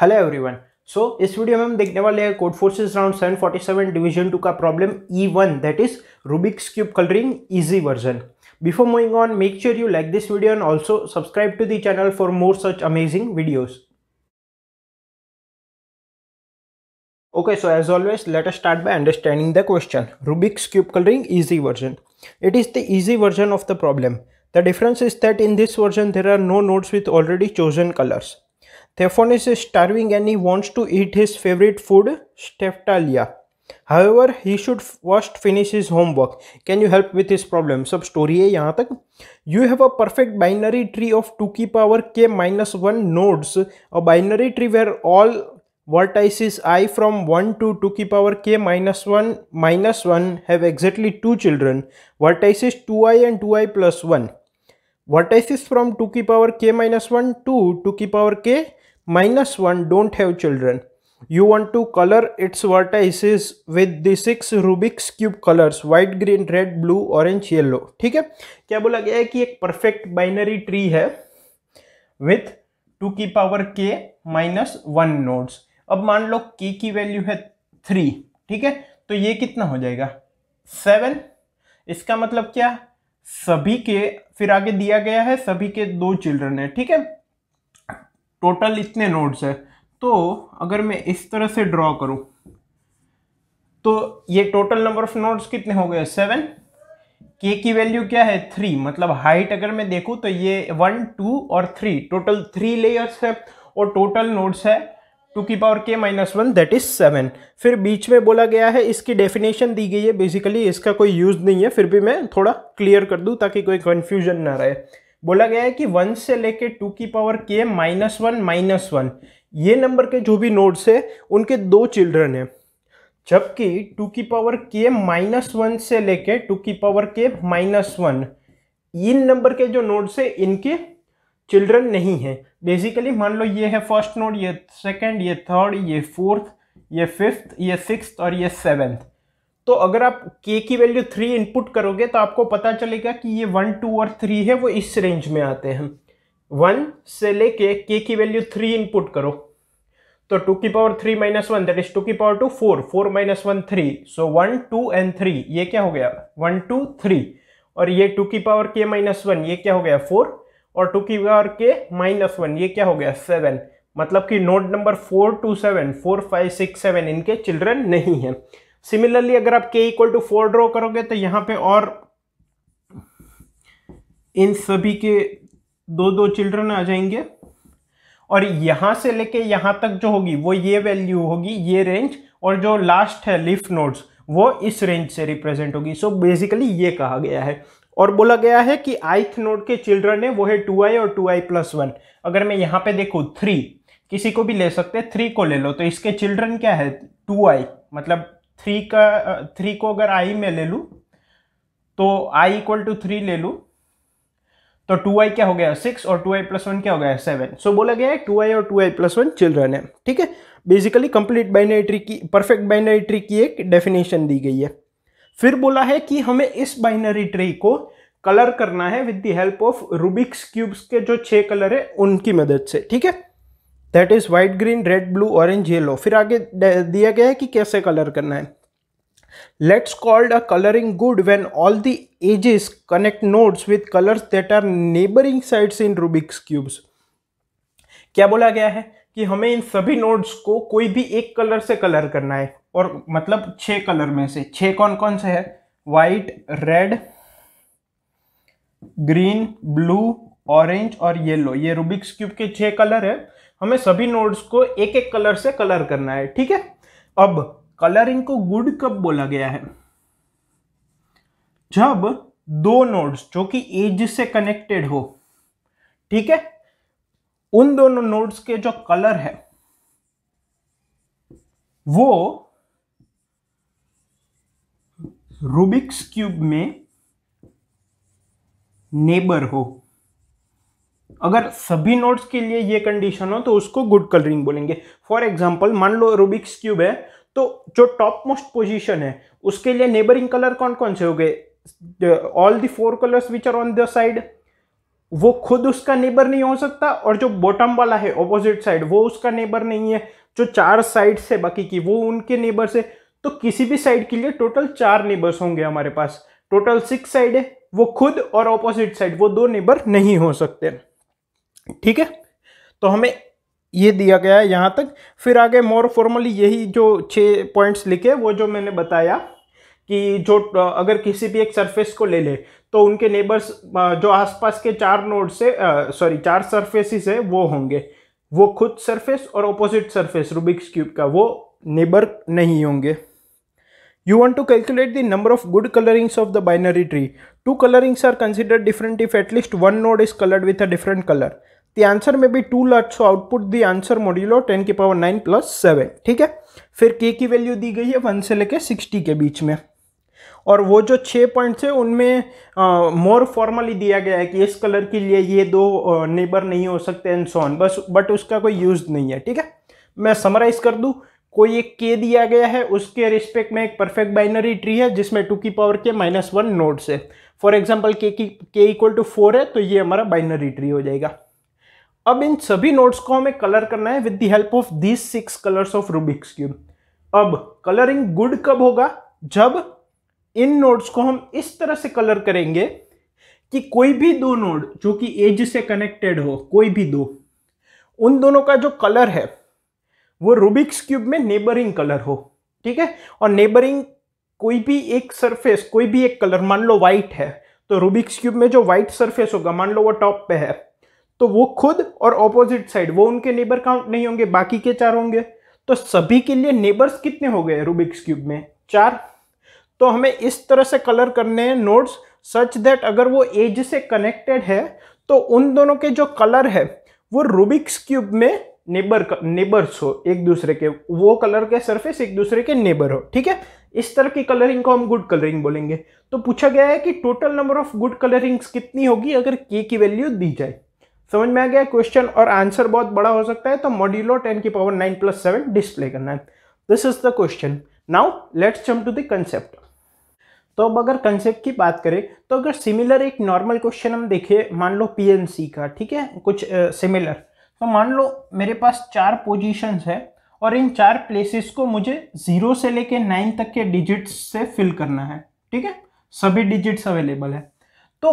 Hello everyone so so, इस वीडियो में हम देखने वाले हैं Codeforces round 747 division two का problem e E1 that is Rubik's cube colouring easy version before moving on make sure you like this video and also subscribe to the channel for more such amazing Okay, so as always, let us start by understanding the question. Rubik's Cube Coloring Easy version. It is the easy version of the problem. The difference is that in this version, there are no nodes with already chosen colors. Theophon is starving and he wants to eat his favorite food, Steptalia. However, he should first finish his homework. Can you help with his problem? सब story है यहाँ You have a perfect binary tree of 2k power k minus 1 nodes. A binary tree where all vertices i from 1 to 2k power k minus 1 minus 1 have exactly two children. Vertices 2i and 2i plus 1. Vertices from 2k power k minus 1 to 2k power k Minus 1 don't have children. You want to color its vertices with the six Rubik's cube colours white green red blue orange yellow ठीक है क्या बोला गया है कि एक perfect binary tree है with two की पावर के माइनस वन नोड्स अब मान लो के की वैल्यू है थ्री ठीक है तो ये कितना हो जाएगा सेवन इसका मतलब क्या सभी के फिर आगे दिया गया है सभी के दो चिल्ड्रन है ठीक है टोटल इतने नोड्स है तो अगर मैं इस तरह से ड्रॉ करूं तो ये टोटल नंबर ऑफ नोड्स कितने हो गए सेवन के की वैल्यू क्या है थ्री मतलब हाइट अगर मैं देखूं तो ये वन टू और थ्री टोटल थ्री लेयर्स है और टोटल नोड्स है टू की पावर के minus one that is seven फिर बीच में बोला गया है इसकी डेफिनेशन दी गई है बेसिकली इसका कोई यूज़ नहीं है फिर भी मैं थोड़ा क्लियर कर दूँ ताकि कोई कन्फ्यूजन ना रहे बोला गया है कि वन से लेके टू की पावर के माइनस वन माइनस वन ये नंबर के जो भी नोड्स है उनके दो चिल्ड्रन हैं जबकि टू की पावर के माइनस वन से लेके टू की पावर के माइनस वन इन नंबर के जो नोड्स है इनके चिल्ड्रन नहीं है बेसिकली मान लो ये है फर्स्ट नोड ये सेकेंड ये थर्ड ये फोर्थ ये फिफ्थ ये सिक्स और ये सेवेंथ तो अगर आप के की वैल्यू थ्री इनपुट करोगे तो आपको पता चलेगा कि ये वन टू और थ्री है वो इस रेंज में आते हैं वन से लेके के की वैल्यू थ्री इनपुट करो तो टू की power three minus one that is two की power two four four minus one three so one two and three ये क्या हो गया वन टू थ्री और ये टू की पावर के माइनस वन ये क्या हो गया फोर और टू की पावर के माइनस वन ये क्या हो गया सेवन मतलब कि node number four two seven four five six seven इनके चिल्ड्रन नहीं है सिमिलरली अगर आप के इक्वल टू फोर ड्रॉ करोगे तो यहाँ पे और इन सभी के दो दो चिल्ड्रन आ जाएंगे और यहाँ से लेके यहाँ तक जो होगी वो ये वैल्यू होगी ये रेंज और जो लास्ट है लिफ नोड्स वो इस रेंज से रिप्रेजेंट होगी सो so बेसिकली ये कहा गया है और बोला गया है कि आइथ नोड के चिल्ड्रन है वो है टू आई और टू आई प्लस वन अगर मैं यहाँ पे देखो थ्री किसी को भी ले सकते हैं थ्री को ले लो तो इसके चिल्ड्रन क्या है टू आई मतलब थ्री का थ्री को अगर आई में ले लूँ तो आई इक्वल टू थ्री ले लूँ तो टू आई क्या हो गया सिक्स और टू आई प्लस वन क्या हो गया सेवन सो so, बोला गया है टू आई और two I plus one children है ठीक है बेसिकली कंप्लीट बाइनरी ट्री की परफेक्ट बाइनरी ट्री की एक डेफिनेशन दी गई है फिर बोला है कि हमें इस बाइनरी ट्री को कलर करना है with the help of Rubik's cubes के जो छह कलर है उनकी मदद से ठीक है that is white green red blue orange yellow फिर आगे दिया गया है कि कैसे कलर करना है let's called a colouring good when all the edges connect nodes with colours that are neighbouring sides in Rubik's cubes क्या बोला गया है कि हमें इन सभी नोट्स को कोई भी एक कलर से कलर करना है और मतलब छः कलर में से छः कौन कौन से है white red green blue orange और येलो ये रूबिक्स क्यूब के छह कलर है हमें सभी नोड्स को एक एक कलर से कलर करना है ठीक है अब कलरिंग को गुड कब बोला गया है जब दो नोड्स जो कि एज से कनेक्टेड हो ठीक है उन दोनों नोड्स के जो कलर है वो रूबिक्स क्यूब में नेबर हो अगर सभी नोट्स के लिए ये कंडीशन हो तो उसको गुड कलरिंग बोलेंगे फॉर एग्जाम्पल मान लो रूबिक्स क्यूब है तो जो टॉप मोस्ट पोजिशन है उसके लिए नेबरिंग कलर कौन कौन से हो गए all the four colours which are on the side वो खुद उसका नेबर नहीं हो सकता और जो बॉटम वाला है ऑपोजिट साइड वो उसका नेबर नहीं है जो चार साइड से बाकी की वो उनके नेबर से तो किसी भी साइड के लिए टोटल चार नेबर्स होंगे हमारे पास टोटल सिक्स साइड है वो खुद और ऑपोजिट साइड वो दो नेबर नहीं हो सकते ठीक है तो हमें ये दिया गया है यहाँ तक फिर आगे मोर फॉर्मली यही जो छः पॉइंट्स लिखे वो जो मैंने बताया कि जो अगर किसी भी एक सरफेस को ले ले तो उनके नेबर्स जो आसपास के चार नोड से सॉरी चार सरफेसेस है वो होंगे वो खुद सरफेस और ऑपोजिट सरफेस रूबिक्स क्यूब का वो नेबर नहीं होंगे you want to calculate the number of good colourings of the binary tree two colourings are consider different if at least one node is coloured with a different colour the answer may be 2 lakhs so output the answer modulo 10 की power 9 plus seven ठीक है फिर k की value दी गई है 1 से लेके 60 के बीच में और वो जो छः पॉइंट्स है उनमें मोर फॉर्मली दिया गया है कि इस कलर के लिए ये दो नेबर नहीं हो सकते एंड सोन बस बट उसका कोई यूज़ नहीं है ठीक है मैं समराइज़ कर दूँ कोई एक के दिया गया है उसके रिस्पेक्ट में एक परफेक्ट बाइनरी ट्री है जिसमें टू की पावर के माइनस वन नोड्स है फॉर एग्जाम्पल के की के इक्वल टू फोर है तो ये हमारा बाइनरी ट्री हो जाएगा अब इन सभी नोट्स को हमें कलर करना है with the help of these six colours of Rubik's cube अब कलरिंग गुड कब होगा जब इन नोट्स को हम इस तरह से कलर करेंगे कि कोई भी दो नोड जो कि एज से कनेक्टेड हो कोई भी दो उन दोनों का जो कलर है वो रूबिक्स क्यूब में नेबरिंग कलर हो ठीक है और नेबरिंग कोई भी एक सरफेस कोई भी एक कलर मान लो वाइट है तो रूबिक्स क्यूब में जो वाइट सरफेस होगा मान लो वो टॉप पे है तो वो खुद और ऑपोजिट साइड वो उनके नेबर काउंट नहीं होंगे बाकी के चार होंगे तो सभी के लिए नेबर्स कितने हो गए रूबिक्स क्यूब में चार तो हमें इस तरह से कलर करने हैं नोट्स सच दैट अगर वो एज से कनेक्टेड है तो उन दोनों के जो कलर है वो रूबिक्स क्यूब में नेबर नेबर्स हो एक दूसरे के वो कलर के सरफेस एक दूसरे के नेबर हो ठीक है इस तरह की कलरिंग को हम गुड कलरिंग बोलेंगे तो पूछा गया है कि total number of good colourings कितनी होगी अगर के की वैल्यू दी जाए समझ में आ गया क्वेश्चन और आंसर बहुत बड़ा हो सकता है तो मॉड्यूलो टेन की power nine plus seven display करना है this is the question now let's jump to the concept तो अब अगर कंसेप्ट की बात करें तो अगर सिमिलर एक नॉर्मल क्वेश्चन हम देखें मान लो पीएनसी का ठीक है कुछ सिमिलर uh, तो मान लो मेरे पास चार पोजिशन है और इन चार प्लेसेस को मुझे ज़ीरो से लेके नाइन तक के डिजिट्स से फिल करना है ठीक है सभी डिजिट्स अवेलेबल है तो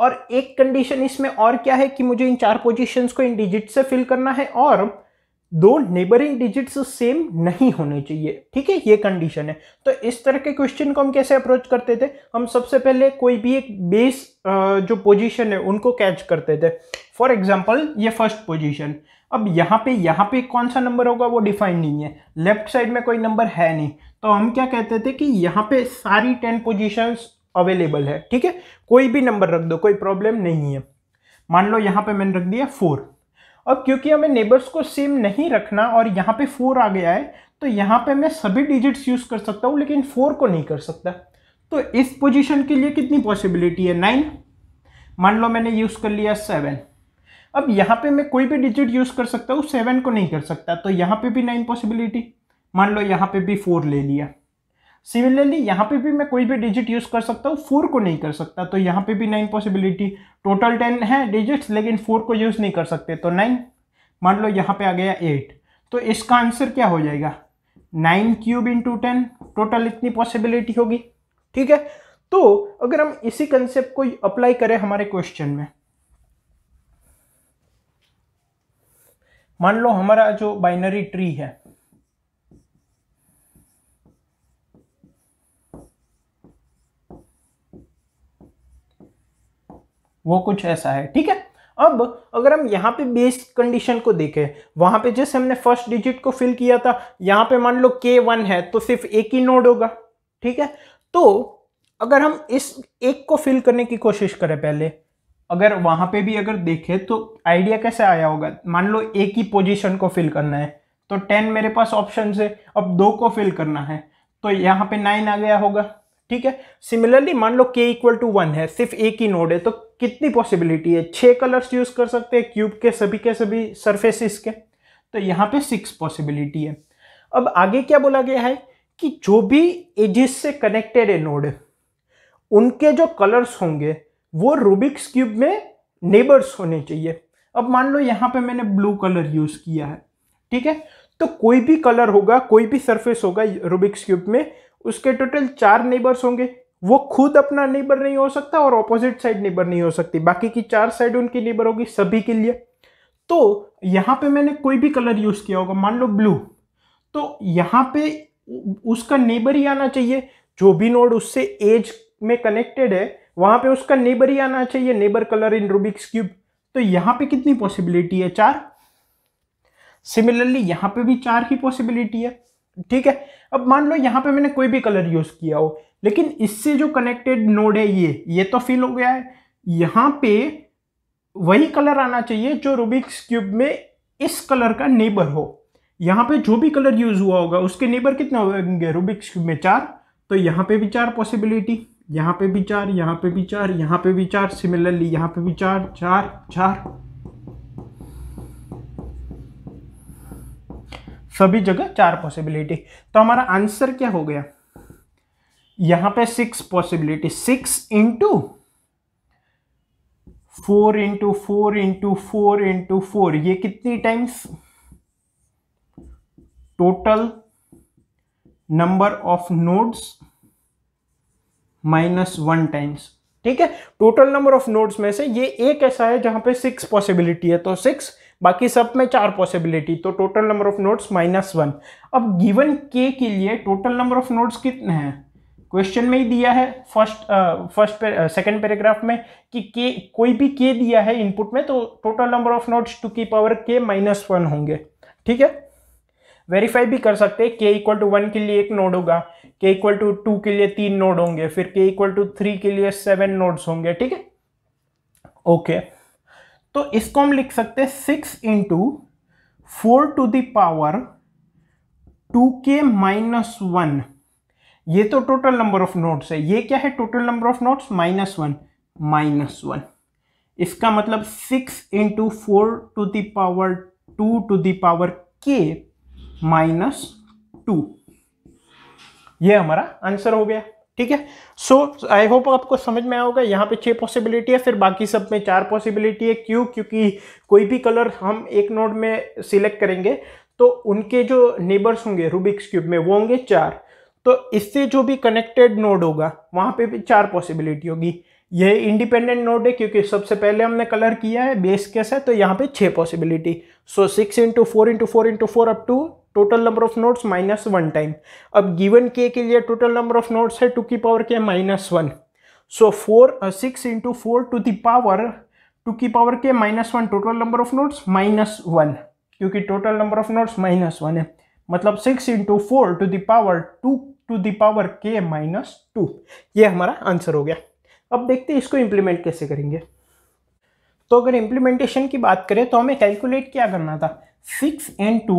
और एक कंडीशन इसमें और क्या है कि मुझे इन चार पोजीशंस को इन डिजिट से फिल करना है और दो नेबरिंग डिजिट्स सेम नहीं होने चाहिए ठीक है ये कंडीशन है तो इस तरह के क्वेश्चन को हम कैसे अप्रोच करते थे हम सबसे पहले कोई भी एक बेस जो पोजीशन है उनको कैच करते थे फॉर एग्जांपल ये फर्स्ट पोजीशन अब यहाँ पे यहाँ पे कौन सा नंबर होगा वो डिफाइन नहीं है लेफ्ट साइड में कोई नंबर है नहीं तो हम क्या कहते थे कि यहाँ पे सारी टेन पोजिशंस अवेलेबल है ठीक है कोई भी नंबर रख दो कोई प्रॉब्लम नहीं है मान लो यहाँ पे मैंने रख दिया फोर अब क्योंकि हमें नेबर्स को सेम नहीं रखना और यहाँ पे फोर आ गया है तो यहाँ पे मैं सभी डिजिट्स यूज़ कर सकता हूँ लेकिन फोर को नहीं कर सकता तो इस पोजिशन के लिए कितनी पॉसिबिलिटी है नाइन मान लो मैंने यूज़ कर लिया सेवन अब यहाँ पे मैं कोई भी डिजिट यूज़ कर सकता हूँ सेवन को नहीं कर सकता तो यहाँ पे भी नाइन पॉसिबिलिटी मान लो यहाँ पे भी फोर ले लिया सिमिलरली यहाँ पे भी मैं कोई भी डिजिट यूज़ कर सकता हूँ फोर को नहीं कर सकता तो यहाँ पे भी नाइन पॉसिबिलिटी टोटल टेन है डिजिट्स लेकिन फोर को यूज़ नहीं कर सकते तो नाइन मान लो यहाँ पे आ गया एट तो इसका आंसर क्या हो जाएगा nine cube into ten total इतनी पॉसिबिलिटी होगी ठीक है तो अगर हम इसी कंसेप्ट को अप्लाई करें हमारे क्वेश्चन में मान लो हमारा जो बाइनरी ट्री है वो कुछ ऐसा है ठीक है अब अगर हम यहाँ पे बेस कंडीशन को देखें वहाँ पे जैसे हमने फर्स्ट डिजिट को फिल किया था यहाँ पे मान लो के वन है तो सिर्फ एक ही नोड होगा ठीक है तो अगर हम इस एक को फिल करने की कोशिश करें पहले अगर वहाँ पे भी अगर देखें तो आइडिया कैसे आया होगा मान लो एक ही पोजीशन को फिल करना है तो टेन मेरे पास ऑप्शन है अब दो को फिल करना है तो यहाँ पर नाइन आ गया होगा ठीक है सिमिलरली मान लो के इक्वल टू वन है सिर्फ एक ही नोड है तो कितनी पॉसिबिलिटी है छह कलर्स यूज़ कर सकते हैं क्यूब के सभी के सभी सर्फेसिस के तो यहाँ पे सिक्स पॉसिबिलिटी है अब आगे क्या बोला गया है कि जो भी एजिस से कनेक्टेड है नोड उनके जो कलर्स होंगे वो रूबिक्स क्यूब में नेबर्स होने चाहिए अब मान लो यहाँ पे मैंने ब्लू कलर यूज़ किया है ठीक है तो कोई भी कलर होगा कोई भी सरफेस होगा रूबिक्स क्यूब में उसके टोटल चार नेबर्स होंगे वो खुद अपना नेबर नहीं हो सकता और ऑपोजिट साइड नेबर नहीं हो सकती बाकी की चार साइड उनकी नेबर होगी सभी के लिए तो यहाँ पे मैंने कोई भी कलर यूज़ किया होगा मान लो ब्लू तो यहाँ पे उसका नेबर ही आना चाहिए जो भी नोड उससे एज में कनेक्टेड है वहाँ पे उसका नेबर ही आना चाहिए neighbour colour in Rubik's cube तो यहाँ पे कितनी पॉसिबिलिटी है चार सिमिलरली यहाँ पे भी चार की पॉसिबिलिटी है ठीक है अब मान लो यहाँ पे मैंने कोई भी कलर यूज़ किया हो लेकिन इससे जो कनेक्टेड नोड है ये ये तो फिल हो गया है यहाँ पे वही कलर आना चाहिए जो रूबिक्स क्यूब में इस कलर का नेबर हो यहाँ पे जो भी कलर यूज़ हुआ होगा उसके नेबर कितने होंगे रूबिक्स क्यूब में चार तो यहाँ पे भी चार पॉसिबिलिटी यहाँ पे भी चार यहाँ पे भी चार यहाँ पे भी चार सिमिलरली यहाँ पे भी चार चार चार सभी जगह चार पॉसिबिलिटी तो हमारा आंसर क्या हो गया यहां पे six possibility six into four into four into four into four ये कितनी times total number of nodes minus one times ठीक है टोटल नंबर ऑफ नोड्स में से ये एक ऐसा है जहां पे सिक्स पॉसिबिलिटी है तो सिक्स बाकी सब में चार पॉसिबिलिटी तो total number of nodes minus one अब गिवन के के लिए टोटल नंबर ऑफ नोट्स कितने हैं क्वेश्चन में ही दिया है फर्स्ट फर्स्ट सेकंड पैराग्राफ में कि के कोई भी के दिया है इनपुट में तो total number of nodes two की पावर के माइनस वन होंगे ठीक है वेरीफाई भी कर सकते हैं के इक्वल टू वन के लिए एक नोड होगा के इक्वल टू टू के लिए तीन नोड होंगे फिर के इक्वल टू थ्री के लिए सेवन नोड्स होंगे ठीक है ओके okay. तो इसको हम लिख सकते हैं six into four to the power two K minus one ये तो टोटल नंबर ऑफ नोट्स है ये क्या है total number of nodes minus one minus one इसका मतलब six into four to the power two to the power K minus two ये हमारा आंसर हो गया ठीक है सो आई होप आपको समझ में आओगे यहाँ पे छह पॉसिबिलिटी है फिर बाकी सब में चार पॉसिबिलिटी है क्यों क्योंकि कोई भी कलर हम एक नोड में सिलेक्ट करेंगे तो उनके जो नेबर्स होंगे रूबिक्स क्यूब में वो होंगे चार तो इससे जो भी कनेक्टेड नोड होगा वहाँ पे भी चार पॉसिबिलिटी होगी ये इंडिपेंडेंट नोड है क्योंकि सबसे पहले हमने कलर किया है बेस केस है तो यहाँ पे छः possibility so six into four into four into four up to total number of nodes minus one time अब गिवन के के लिए टोटल नंबर ऑफ नोट्स है टू की पावर के minus one so four six into four to the power two की power के minus one total number of nodes minus one क्योंकि total number of nodes minus one है मतलब six into four to the power two to the power K minus two ये हमारा answer हो गया अब देखते हैं इसको इम्प्लीमेंट कैसे करेंगे तो अगर इम्प्लीमेंटेशन की बात करें तो हमें कैलकुलेट क्या करना था six into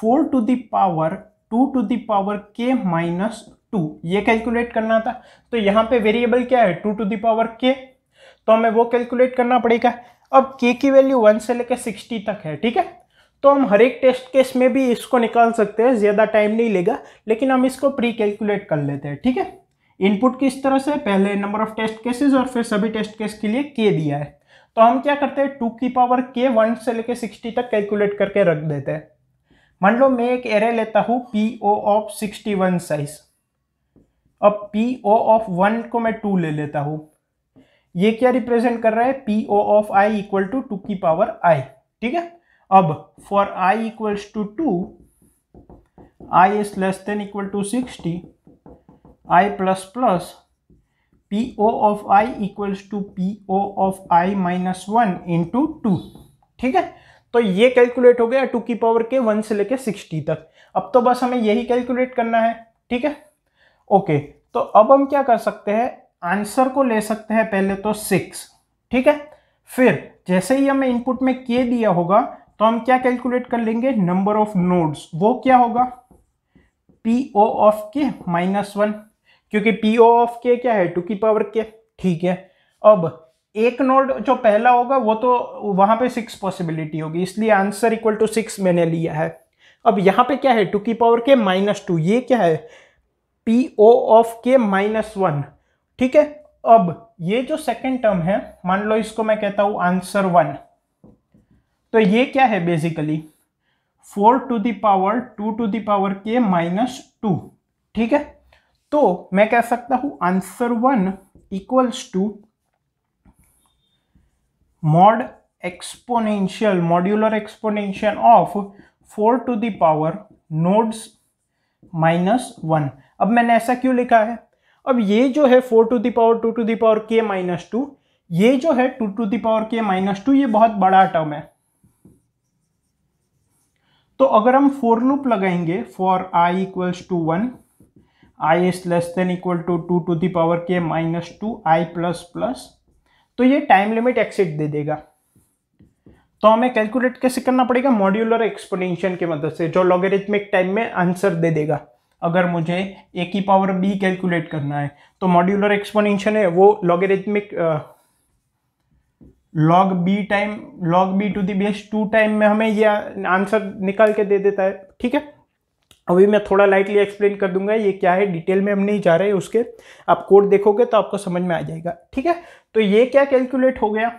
four to the power two to the power K minus two ये कैलकुलेट करना था तो यहाँ पे वेरिएबल क्या है टू टू दावर के तो हमें वो कैलकुलेट करना पड़ेगा अब के की वैल्यू वन से लेकर सिक्सटी तक है ठीक है तो हम हर एक टेस्ट केस में भी इसको निकाल सकते हैं ज़्यादा टाइम नहीं लेगा लेकिन हम इसको प्री कैलकुलेट कर लेते हैं ठीक है इनपुट किस तरह से पहले नंबर ऑफ टेस्ट केसेस और फिर सभी टेस्ट केस के लिए के दिया है तो हम क्या करते हैं टू की पावर के वन से लेकर सिक्सटी तक कैलकुलेट करके रख देते हैं मान लो मैं एक एरे लेता हूँ P O of sixty one size अब पी ओ ऑफ वन को मैं टू ले लेता हूँ ये क्या रिप्रेजेंट कर रहा है P O of I equal to two की पावर आई ठीक है अब for I equals to two I is less than equal to sixty i plus plus PO of i equals to PO of i minus one into two ठीक है तो ये calculate हो गया टू की पावर के वन से लेके सिक्सटी तक अब तो बस हमें यही कैलकुलेट करना है ठीक है ओके तो अब हम क्या कर सकते हैं आंसर को ले सकते हैं पहले तो सिक्स ठीक है फिर जैसे ही हमें इनपुट में के दिया होगा तो हम क्या कैलकुलेट कर लेंगे नंबर ऑफ नोड्स वो क्या होगा P O of K minus one क्योंकि पी ओ ऑफ के क्या है टू की पावर के ठीक है अब एक नोड जो पहला होगा वो तो वहां पे सिक्स पॉसिबिलिटी होगी इसलिए आंसर इक्वल टू सिक्स मैंने लिया है अब यहाँ पे क्या है टू की पावर के माइनस टू ये क्या है P O of K minus one ठीक है अब ये जो सेकेंड टर्म है मान लो इसको मैं कहता हूँ आंसर वन तो ये क्या है basically four to the power two to the power K minus two ठीक है तो मैं कह सकता हूं answer one equals to mod exponential modular exponential of four to the power nodes minus one अब मैंने ऐसा क्यों लिखा है अब ये जो है four to the power two to the power K minus two ये जो है two to the power K minus two ये बहुत बड़ा टर्म है तो अगर हम फोर लूप लगाएंगे for I equals to one I is less than equal to two to the power के minus two I plus plus तो ये टाइम लिमिट एक्सिट दे देगा तो हमें कैलकुलेट कैसे करना पड़ेगा मॉड्यूलर एक्सपोनेंशियल की मदद से जो लॉगरिथमिक टाइम में आंसर दे देगा अगर मुझे ए की पावर बी कैलकुलेट करना है तो मॉड्यूलर एक्सपोनेंशियल है वो logarithmic log B time log B to the base two time में हमें यह आंसर निकाल के दे देता है ठीक है अभी मैं थोड़ा लाइटली एक्सप्लेन कर दूंगा ये क्या है डिटेल में हम नहीं जा रहे उसके आप कोड देखोगे तो आपको समझ में आ जाएगा ठीक है तो ये क्या कैलकुलेट हो गया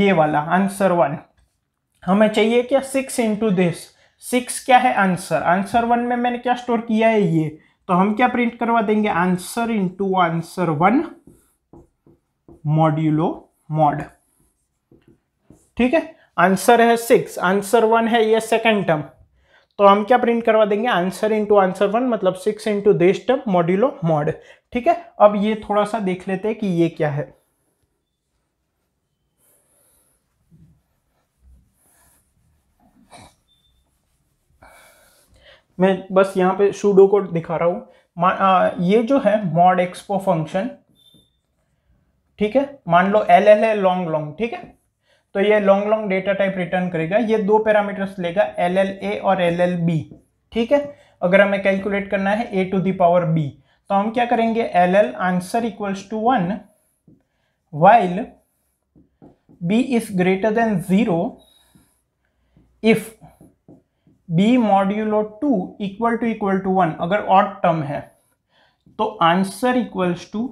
ये वाला आंसर वन हमें चाहिए क्या सिक्स इंटू दिस सिक्स क्या है आंसर आंसर वन में मैंने क्या स्टोर किया है ये तो हम क्या प्रिंट करवा देंगे answer into answer one modulo mod ठीक है आंसर है सिक्स आंसर वन है ये सेकेंड टर्म तो हम क्या प्रिंट करवा देंगे आंसर इंटू आंसर वन मतलब six into this term modulo mod ठीक है अब ये थोड़ा सा देख लेते हैं कि ये क्या है मैं बस यहाँ पे शूडो को दिखा रहा हूँ ये जो है मॉड एक्सपो फंक्शन ठीक है मान लो एल एल है लॉन्ग लॉन्ग ठीक है तो ये long long data type return करेगा ये दो पैरामीटर्स लेगा एल एल ए और एल एल बी ठीक है अगर हमें कैलकुलेट करना है A to the power B तो हम क्या करेंगे L L answer equals to one while B is greater than zero if B modulo two equal to equal to one अगर ऑड टर्म है तो answer equals to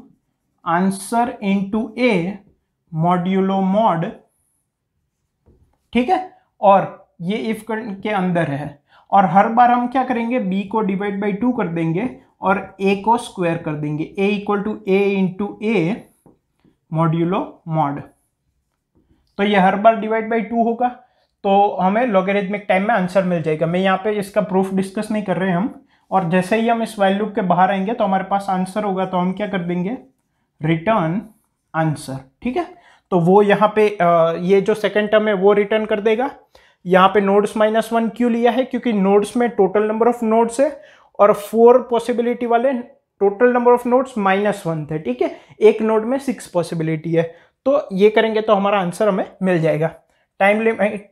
answer into A modulo mod ठीक है और ये if के अंदर है और हर बार हम क्या करेंगे बी को डिवाइड बाई टू कर देंगे और ए को स्क्वायर कर देंगे A equal to A into A modulo mod तो ये हर बार डिवाइड बाई टू होगा तो हमें लॉगरिथमिक टाइम में आंसर मिल जाएगा मैं यहाँ पे इसका प्रूफ डिस्कस नहीं कर रहे हम और जैसे ही हम इस वैल्यू के बाहर आएंगे तो हमारे पास आंसर होगा तो हम क्या कर देंगे रिटर्न आंसर ठीक है तो वो यहाँ पे ये जो सेकेंड टर्म है वो रिटर्न कर देगा यहाँ पे नोड्स माइनस वन क्यों लिया है क्योंकि नोड्स में टोटल नंबर ऑफ नोड्स है और फोर पॉसिबिलिटी वाले total number of nodes minus one थे ठीक है एक नोड में सिक्स पॉसिबिलिटी है तो ये करेंगे तो हमारा आंसर हमें मिल जाएगा टाइम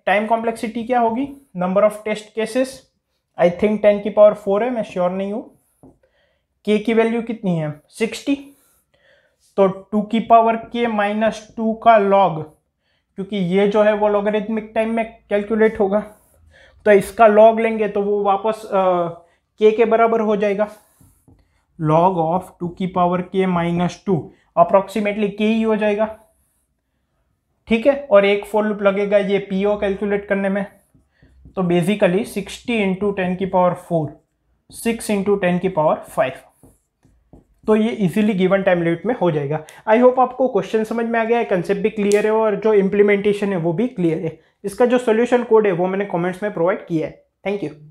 टाइम कॉम्प्लेक्सिटी क्या होगी number of test cases I think ten की पावर फोर है मैं श्योर नहीं हूँ के की वैल्यू कितनी है सिक्सटी तो टू की पावर के माइनस टू का लॉग क्योंकि ये जो है वो लॉगरिथमिक टाइम में कैलकुलेट होगा तो इसका लॉग लेंगे तो वो वापस के के बराबर हो जाएगा लॉग ऑफ टू की पावर के माइनस टू अप्रॉक्सीमेटली के ही हो जाएगा ठीक है और एक फोर लूप लगेगा ये पी ओ कैलकुलेट करने में तो बेसिकली सिक्सटी इंटू टेन की power four six into ten की पावर फाइव तो ये इजीली गिवन टाइम लिमिट में हो जाएगा आई होप आपको क्वेश्चन समझ में आ गया है कंसेप्ट भी क्लियर है और जो इम्प्लीमेंटेशन है वो भी क्लियर है इसका जो सोल्यूशन कोड है वो मैंने कॉमेंट्स में प्रोवाइड किया है थैंक यू